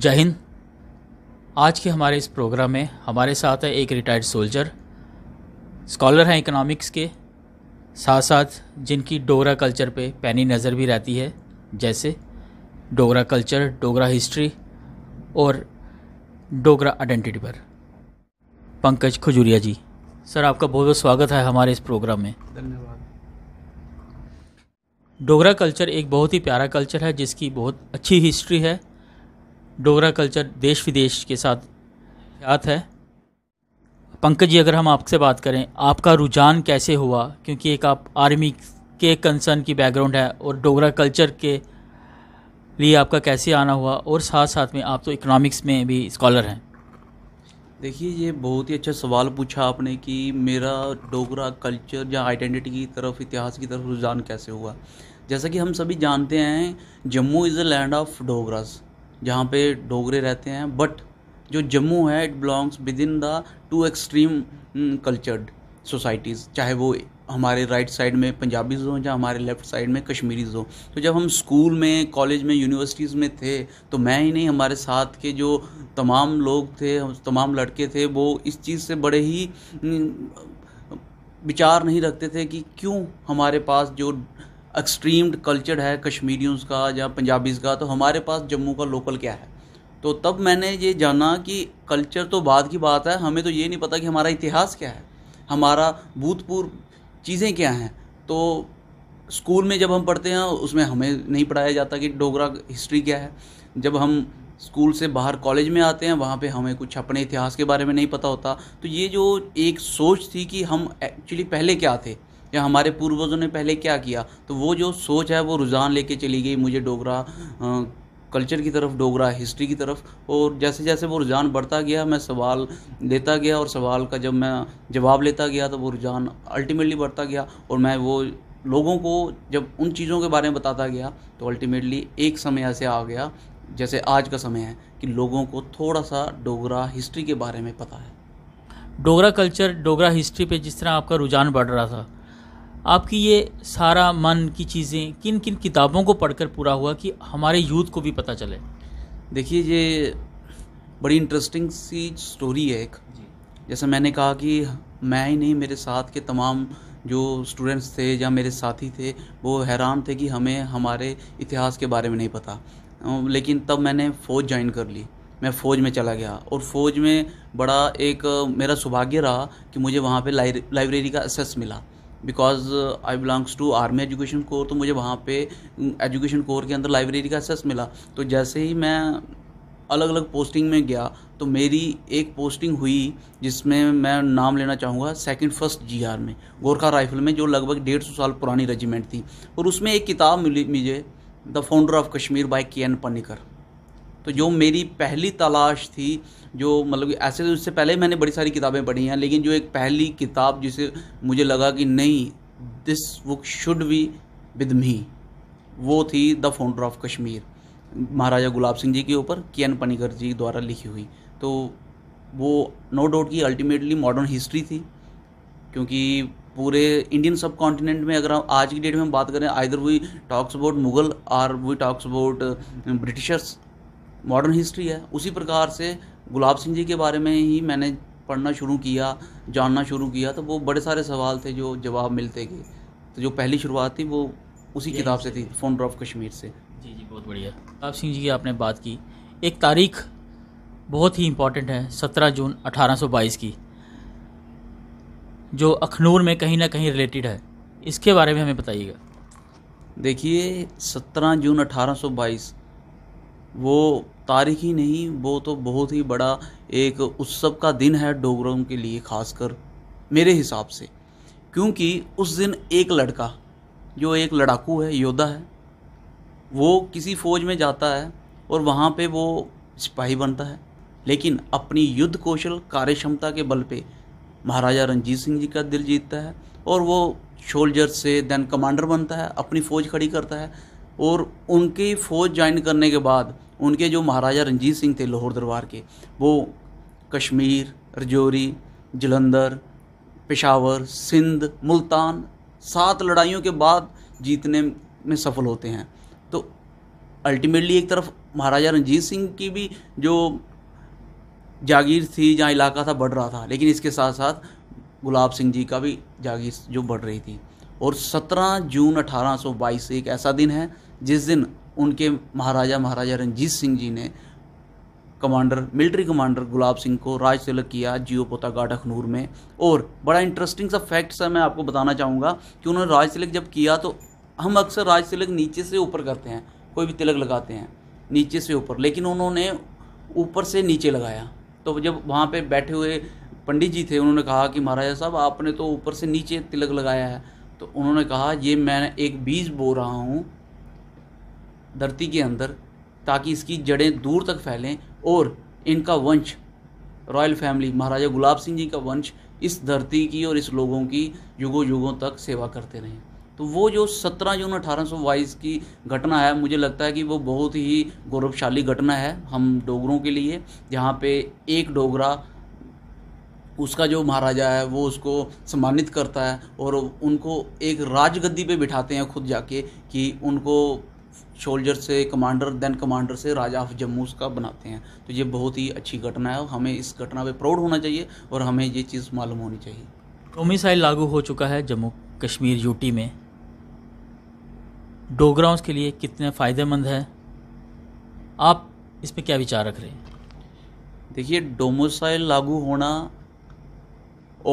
जय हिंद आज के हमारे इस प्रोग्राम में हमारे साथ है एक रिटायर्ड सोल्जर स्कॉलर हैं इकोनॉमिक्स के साथ साथ जिनकी डोगरा कल्चर पे पैनी नज़र भी रहती है जैसे डोगरा कल्चर डोगरा हिस्ट्री और डोगरा आइडेंटिटी पर पंकज खजूरिया जी सर आपका बहुत बहुत स्वागत है हमारे इस प्रोग्राम में धन्यवाद डोगरा कल्चर एक बहुत ही प्यारा कल्चर है जिसकी बहुत अच्छी हिस्ट्री है डोगरा कल्चर देश विदेश के साथ ख्यात है पंकज जी अगर हम आपसे बात करें आपका रुझान कैसे हुआ क्योंकि एक आप आर्मी के कंसर्न की बैकग्राउंड है और डोगरा कल्चर के लिए आपका कैसे आना हुआ और साथ साथ में आप तो इकोनॉमिक्स में भी स्कॉलर हैं देखिए ये बहुत ही अच्छा सवाल पूछा आपने कि मेरा डोगरा कल्चर या आइडेंटिटी की तरफ इतिहास की तरफ रुझान कैसे हुआ जैसा कि हम सभी जानते हैं Jammu is a land of Dogras जहाँ पे डोगरे रहते हैं बट जो जम्मू है it belongs with in the two extreme cultured societies चाहे वो हमारे राइट साइड में पंजाबीज हों या हमारे लेफ्ट साइड में कश्मीरीज हों तो जब हम स्कूल में कॉलेज में यूनिवर्सिटीज़ में थे तो मैं ही नहीं हमारे साथ के जो तमाम लोग थे तमाम लड़के थे वो इस चीज़ से बड़े ही mm, विचार नहीं रखते थे कि क्यों हमारे पास जो एक्सट्रीम्ड कल्चर है कश्मीरियंस का या पंजाबीज़ का तो हमारे पास जम्मू का लोकल क्या है तो तब मैंने ये जाना कि कल्चर तो बाद की बात है हमें तो ये नहीं पता कि हमारा इतिहास क्या है हमारा भूतपूर्व चीज़ें क्या हैं तो स्कूल में जब हम पढ़ते हैं उसमें हमें नहीं पढ़ाया जाता कि डोगरा हिस्ट्री क्या है जब हम स्कूल से बाहर कॉलेज में आते हैं वहाँ पे हमें कुछ अपने इतिहास के बारे में नहीं पता होता तो ये जो एक सोच थी कि हम एक्चुअली पहले क्या थे या हमारे पूर्वजों ने पहले क्या किया तो वो जो सोच है वो रुझान लेके चली गई मुझे डोगरा कल्चर की तरफ डोगरा हिस्ट्री की तरफ और जैसे जैसे वो रुझान बढ़ता गया मैं सवाल लेता गया और सवाल का जब मैं जवाब लेता गया तो वो रुझान अल्टीमेटली बढ़ता गया और मैं वो लोगों को जब उन चीज़ों के बारे में बताता गया तो अल्टीमेटली एक समय ऐसे आ गया जैसे आज का समय है कि लोगों को थोड़ा सा डोगरा हिस्ट्री के बारे में पता है डोगरा कल्चर डोगरा हिस्ट्री पे जिस तरह आपका रुझान बढ़ रहा था आपकी ये सारा मन की चीज़ें किन किन किताबों को पढ़कर पूरा हुआ कि हमारे यूथ को भी पता चले देखिए ये बड़ी इंटरेस्टिंग सी स्टोरी है एक जैसे मैंने कहा कि मैं ही नहीं मेरे साथ के तमाम जो स्टूडेंट्स थे या मेरे साथी थे वो हैरान थे कि हमें हमारे इतिहास के बारे में नहीं पता लेकिन तब मैंने फ़ौज ज्वाइन कर ली मैं फ़ौज में चला गया और फ़ौज में बड़ा एक मेरा सौभाग्य रहा कि मुझे वहाँ पे लाइब्रेरी का एसेस मिला because I belongs to army education corps तो मुझे वहाँ पे एजुकेशन कोर के अंदर लाइब्रेरी का एक्सेस मिला तो जैसे ही मैं अलग अलग पोस्टिंग में गया तो मेरी एक पोस्टिंग हुई जिसमें मैं नाम लेना चाहूँगा सेकंड फर्स्ट जीआर में गोरखा राइफल में जो लगभग डेढ़ सौ साल पुरानी रेजिमेंट थी और उसमें एक किताब मिली मुझे the founder of Kashmir by K N Panikkar तो जो मेरी पहली तलाश थी जो मतलब ऐसे तो उससे पहले मैंने बड़ी सारी किताबें पढ़ी हैं लेकिन जो एक पहली किताब जिसे मुझे लगा कि नहीं this book should be with me वो थी the founder of Kashmir Maharaja Gulab Singh ji के ऊपर के एन पनीकर जी द्वारा लिखी हुई तो वो नो डाउट की अल्टीमेटली मॉडर्न हिस्ट्री थी क्योंकि पूरे इंडियन सब कॉन्टिनेंट में अगर हम आज की डेट में हम बात करें either we talks about Mughal or we talks about Britishers modern history है उसी प्रकार से गुलाब सिंह जी के बारे में ही मैंने पढ़ना शुरू किया जानना शुरू किया तो वो बड़े सारे सवाल थे जो जवाब मिलते गए तो जो पहली शुरुआत थी वो उसी किताब से थी फाउंडर ऑफ कश्मीर से जी जी बहुत बढ़िया गुलाब सिंह जी की आपने बात की एक तारीख बहुत ही इम्पॉर्टेंट है सत्रह जून अठारह की जो अखनूर में कहीं ना कहीं रिलेटेड है इसके बारे में हमें बताइएगा देखिए 17 जून 1822 वो तारीख ही नहीं वो तो बहुत ही बड़ा एक उत्सव का दिन है डोगरों के लिए खासकर मेरे हिसाब से क्योंकि उस दिन एक लड़का जो एक लड़ाकू है योद्धा है वो किसी फ़ौज में जाता है और वहाँ पे वो सिपाही बनता है लेकिन अपनी युद्ध कौशल कार्य क्षमता के बल पे महाराजा रंजीत सिंह जी का दिल जीतता है और वो सोल्जर से देन कमांडर बनता है अपनी फ़ौज खड़ी करता है और उनकी फ़ौज ज्वाइन करने के बाद उनके जो महाराजा रंजीत सिंह थे लाहौर दरबार के वो कश्मीर रजौरी जलंधर पेशावर सिंध मुल्तान सात लड़ाइयों के बाद जीतने में सफल होते हैं तो अल्टीमेटली एक तरफ महाराजा रंजीत सिंह की भी जो जागीर थी जहाँ इलाका था बढ़ रहा था लेकिन इसके साथ साथ गुलाब सिंह जी का भी जागीर जो बढ़ रही थी और 17 जून 1822 एक ऐसा दिन है जिस दिन उनके महाराजा महाराजा रंजीत सिंह जी ने commander military commander Gulab Singh को राज तिलक किया जियो पोता गाट अखनूर में और बड़ा इंटरेस्टिंग सा फैक्ट सा मैं आपको बताना चाहूँगा कि उन्होंने राज तिलक जब किया तो हम अक्सर राज तिलक नीचे से ऊपर करते हैं कोई भी तिलक लगाते हैं नीचे से ऊपर लेकिन उन्होंने ऊपर से नीचे लगाया तो जब वहाँ पर बैठे हुए पंडित जी थे उन्होंने कहा कि महाराजा साहब आपने तो ऊपर से नीचे तिलक लगाया है तो उन्होंने कहा ये मैं एक बीज बो रहा हूँ धरती के अंदर ताकि इसकी जड़ें दूर तक फैलें और इनका वंश रॉयल फैमिली महाराजा गुलाब सिंह जी का वंश इस धरती की और इस लोगों की युगों युगों तक सेवा करते रहें तो वो जो सत्रह जून अठारह सौ बाईस की घटना है मुझे लगता है कि वो बहुत ही गौरवशाली घटना है हम डोगरों के लिए जहाँ पे एक डोगरा उसका जो महाराजा है वो उसको सम्मानित करता है और उनको एक राजगद्दी पे बिठाते हैं खुद जाके कि उनको सोल्जर से कमांडर देन कमांडर से राजा ऑफ जम्मू का बनाते हैं तो ये बहुत ही अच्छी घटना है हमें इस घटना पे प्राउड होना चाहिए और हमें ये चीज़ मालूम होनी चाहिए डोमिसाइल तो लागू हो चुका है जम्मू कश्मीर यूटी में डोगरा के लिए कितने फ़ायदेमंद है आप इस पर क्या विचार रख रहे हैं देखिए डोमोसाइल लागू होना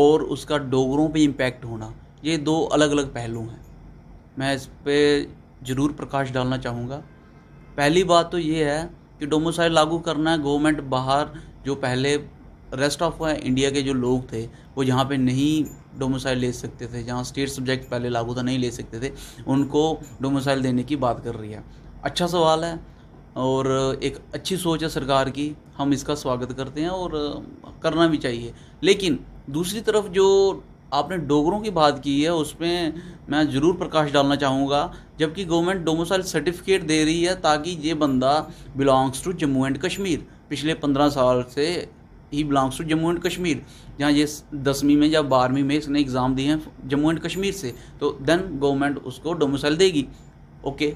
और उसका डोगरों पे इम्पैक्ट होना ये दो अलग अलग पहलू हैं मैं इस पर ज़रूर प्रकाश डालना चाहूँगा पहली बात तो ये है कि डोमोसाइल लागू करना है गवर्नमेंट बाहर जो पहले रेस्ट ऑफ इंडिया के जो लोग थे वो जहाँ पे नहीं डोमोसाइल ले सकते थे जहाँ स्टेट सब्जेक्ट पहले लागू था नहीं ले सकते थे उनको डोमोसाइल देने की बात कर रही है अच्छा सवाल है और एक अच्छी सोच है सरकार की हम इसका स्वागत करते हैं और करना भी चाहिए लेकिन दूसरी तरफ जो आपने डोगरों की बात की है उसमें मैं ज़रूर प्रकाश डालना चाहूँगा जबकि गवर्नमेंट डोमोसाइल सर्टिफिकेट दे रही है ताकि ये बंदा belongs to Jammu and Kashmir पिछले पंद्रह साल से ही belongs to Jammu and Kashmir जहाँ ये दसवीं में या बारहवीं में इसने एग्ज़ाम दिए हैं जम्मू एंड कश्मीर से तो देन गवर्नमेंट उसको डोमोसाइल देगी ओके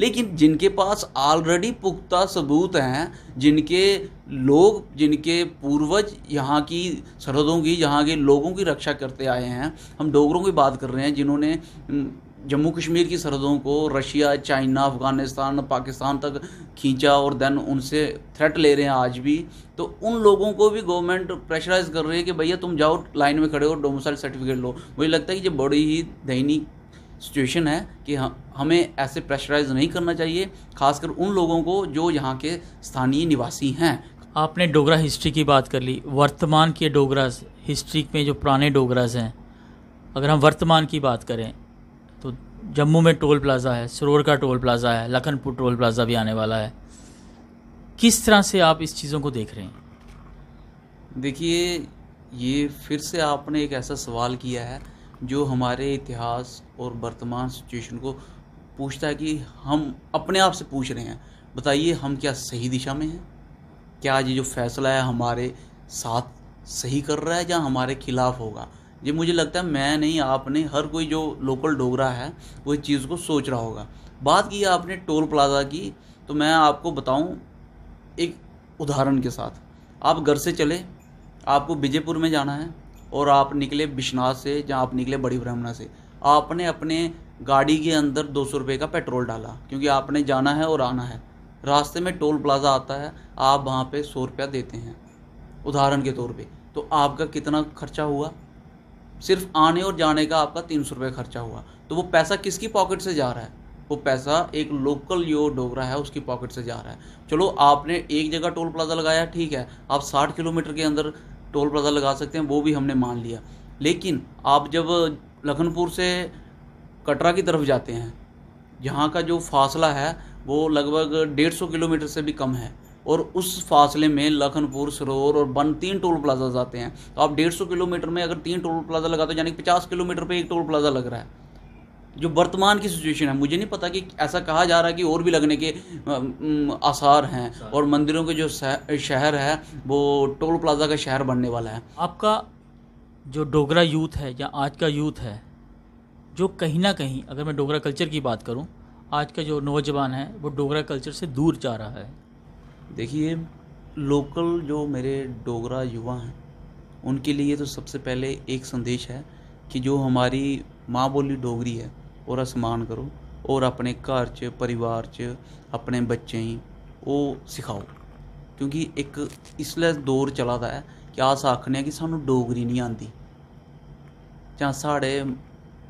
लेकिन जिनके पास ऑलरेडी पुख्ता सबूत हैं जिनके लोग जिनके पूर्वज यहाँ की सरहदों की यहाँ के लोगों की रक्षा करते आए हैं हम डोगरों की बात कर रहे हैं जिन्होंने जम्मू कश्मीर की सरहदों को रशिया चाइना अफ़गानिस्तान पाकिस्तान तक खींचा और देन उनसे थ्रेट ले रहे हैं आज भी तो उन लोगों को भी गवर्नमेंट प्रेशराइज कर रही है कि भैया तुम जाओ लाइन में खड़े हो डोमिसाइल सर्टिफिकेट लो मुझे लगता है कि ये बड़ी ही दयनीय सिचुएशन है कि हमें ऐसे प्रेशराइज नहीं करना चाहिए खासकर उन लोगों को जो यहाँ के स्थानीय निवासी हैं आपने डोगरा हिस्ट्री की बात कर ली वर्तमान के डोगराज हिस्ट्री में जो पुराने डोगराज हैं अगर हम वर्तमान की बात करें तो जम्मू में टोल प्लाज़ा है सरोर का टोल प्लाज़ा है लखनपुर टोल प्लाज़ा भी आने वाला है किस तरह से आप इस चीज़ों को देख रहे हैं देखिए ये फिर से आपने एक ऐसा सवाल किया है जो हमारे इतिहास और वर्तमान सिचुएशन को पूछता है कि हम अपने आप से पूछ रहे हैं बताइए हम क्या सही दिशा में हैं क्या आज ये जो फैसला है हमारे साथ सही कर रहा है या हमारे खिलाफ होगा ये मुझे लगता है मैं नहीं आपने हर कोई जो लोकल डोगरा है वो इस चीज़ को सोच रहा होगा बात की आपने टोल प्लाजा की तो मैं आपको बताऊं एक उदाहरण के साथ आप घर से चले आपको विजयपुर में जाना है और आप निकले बिश्नाथ से जहाँ आप निकले बड़ी ब्राह्मणा से आपने अपने गाड़ी के अंदर दो सौ रुपये का पेट्रोल डाला क्योंकि आपने जाना है और आना है रास्ते में टोल प्लाजा आता है आप वहाँ पे सौ रुपया देते हैं उदाहरण के तौर पे तो आपका कितना खर्चा हुआ सिर्फ आने और जाने का आपका तीन सौ रुपये खर्चा हुआ तो वो पैसा किसकी पॉकेट से जा रहा है वो पैसा एक लोकल जो डोगरा है उसकी पॉकेट से जा रहा है चलो आपने एक जगह टोल प्लाजा लगाया ठीक है आप साठ किलोमीटर के अंदर टोल प्लाज़ा लगा सकते हैं वो भी हमने मान लिया लेकिन आप जब लखनपुर से कटरा की तरफ जाते हैं यहाँ का जो फासला है वो लगभग डेढ़ सौ किलोमीटर से भी कम है और उस फासले में लखनपुर सरोर और बन तीन टोल प्लाजा आते हैं तो आप डेढ़ सौ किलोमीटर में अगर तीन टोल प्लाजा लगाते हो यानी पचास किलोमीटर पे एक टोल प्लाजा लग रहा है जो वर्तमान की सिचुएशन है मुझे नहीं पता कि ऐसा कहा जा रहा है कि और भी लगने के आसार हैं और मंदिरों के जो शहर है वो टोल प्लाजा का शहर बनने वाला है आपका जो डोगरा यूथ है या आज का यूथ है जो कहीं ना कहीं अगर मैं डोगरा कल्चर की बात करूं आज का जो नौजवान है वो डोगरा कल्चर से दूर जा रहा है देखिए लोकल जो मेरे डोगरा युवा हैं उनके लिए तो सबसे पहले एक संदेश है कि जो हमारी माँ बोली डोगरी है ਉਹਦਾ ਸਨਮਾਨ ਕਰੋ ਔਰ ਆਪਣੇ ਘਰ 'ਚ ਪਰਿਵਾਰ 'ਚ ਆਪਣੇ ਬੱਚੇ ਹੀ ਉਹ ਸਿਖਾਓ ਕਿਉਂਕਿ ਇੱਕ ਇਸ ਲਈ ਦੌਰ ਚਲਾਦਾ ਹੈ ਕਿ ਆਸ ਆਖਣੇ ਕਿ ਸਾਨੂੰ ਡੋਗਰੀ ਨਹੀਂ ਆਂਦੀ ਜਾਂ ਸਾਡੇ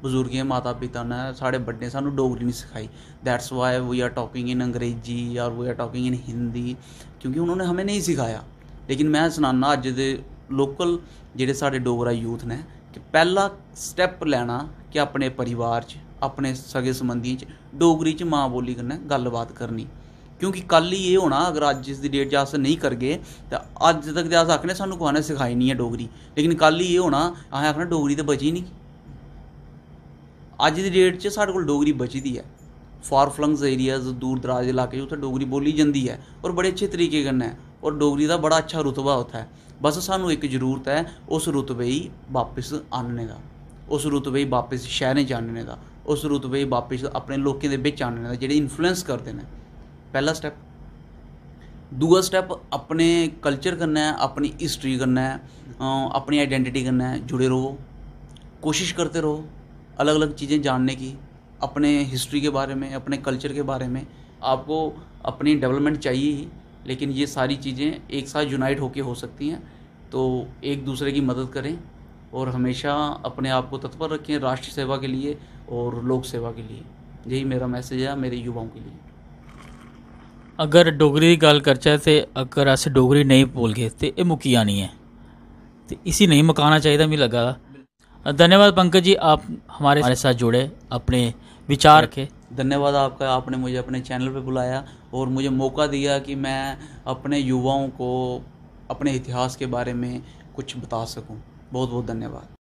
ਬਜ਼ੁਰਗੇ ਮਾਤਾ ਪਿਤਾ ਨੇ ਸਾਡੇ ਵੱਡੇ ਸਾਨੂੰ ਡੋਗਰੀ ਨਹੀਂ ਸਿਖਾਈ that's why we are talking in Angrezi ਔਰ we are talking in Hindi ਕਿਉਂਕਿ ਉਹਨਾਂ ਨੇ ਹਮੇ ਨਹੀਂ ਸਿਖਾਇਆ ਲੇਕਿਨ ਮੈਂ ਸੁਣਾਣਾ ਅੱਜ ਦੇ ਲੋਕਲ ਜਿਹੜੇ ਸਾਡੇ ਡੋਗਰਾ ਯੂਥ ਨੇ ਕਿ ਪਹਿਲਾ ਸਟੈਪ ਲੈਣਾ ਕਿ ਆਪਣੇ ਪਰਿਵਾਰ 'ਚ ਆਪਣੇ ਸਗੇ ਸੰਬੰਧੀ ਚ ਡੋਗਰੀ ਚ ਮਾਂ ਬੋਲੀ ਕਰਨਾ ਗੱਲਬਾਤ ਕਰਨੀ ਕਿਉਂਕਿ ਕੱਲ ਹੀ ਇਹ ਹੋਣਾ ਅਗਰ ਅੱਜ ਇਸ ਦੀ ਡੇਟ ਜਾਸ ਨਹੀਂ ਕਰਗੇ ਤਾਂ ਅੱਜ ਤੱਕ ਦੇ ਆਸ ਆਖਨੇ ਸਾਨੂੰ ਕੋਹਨੇ ਸਿਖਾਈ ਨਹੀਂ ਹੈ ਡੋਗਰੀ ਲੇਕਿਨ ਕੱਲ ਹੀ ਇਹ ਹੋਣਾ ਆਹ ਆਖਣਾ ਡੋਗਰੀ ਤਾਂ ਬਚੀ ਨਹੀਂ ਅੱਜ ਦੀ ਡੇਟ ਚ ਸਾਡੇ ਕੋਲ ਡੋਗਰੀ ਬਚਦੀ ਹੈ ਫਾਰ ਫਲੰਗਸ ਏਰੀਆਜ਼ ਦੂਰ ਦਰਾਜ ਇਲਾਕੇ ਉੱਥੇ ਡੋਗਰੀ ਬੋਲੀ ਜਾਂਦੀ ਹੈ ਔਰ ਬੜੇ ਅੱਛੇ ਤਰੀਕੇ ਕਰਨਾ ਔਰ ਡੋਗਰੀ ਦਾ ਬੜਾ ਅੱਛਾ ਰੁਤਬਾ ਹੁੰਦਾ ਹੈ ਬਸ ਸਾਨੂੰ ਇੱਕ ਜ਼ਰੂਰਤ ਹੈ ਉਸ ਰੁਤਬੇ ਹੀ ਵਾਪਸ ਆਣਨੇ ਦਾ ਉਸ ਰੁਤਬੇ ਹੀ ਵਾਪਸ ਸ਼ਹਿਰੇ ਜਾਣਨੇ ਦਾ उस रुतबे वापिस वापस अपने लोगों के बिच आने दा इन्फ्लुएंस करते हैं पहला स्टैप दूआ स्टैप अपने कल्चर कन्नै अपनी हिस्ट्री कन्नै अपनी आइडेंटिटी कन्नै जुड़े र'वो कोशिश करते रहो अलग अलग चीज़ें जानने की अपने हिस्ट्री के बारे में अपने कल्चर के बारे में आपको अपनी डेवलपमेंट चाहिए ही लेकिन ये सारी चीज़ें एक साथ यूनाइट होके हो सकती हैं तो एक दूसरे की मदद करें और हमेशा अपने आप को तत्पर रखें राष्ट्र सेवा के लिए और लोक सेवा के लिए यही मेरा मैसेज है मेरे युवाओं के लिए अगर डोगरी की गल करचै तो अगर अस डोगरी नहीं बोलगे तो यह मुकी जानी है तो इसी नहीं मकाना चाहिए मुझे लगा धन्यवाद पंकज जी आप हमारे हमारे साथ जुड़े अपने विचार के धन्यवाद आपका आपने मुझे अपने चैनल पे बुलाया और मुझे मौका दिया कि मैं अपने युवाओं को अपने इतिहास के बारे में कुछ बता सकूं बहुत बहुत धन्यवाद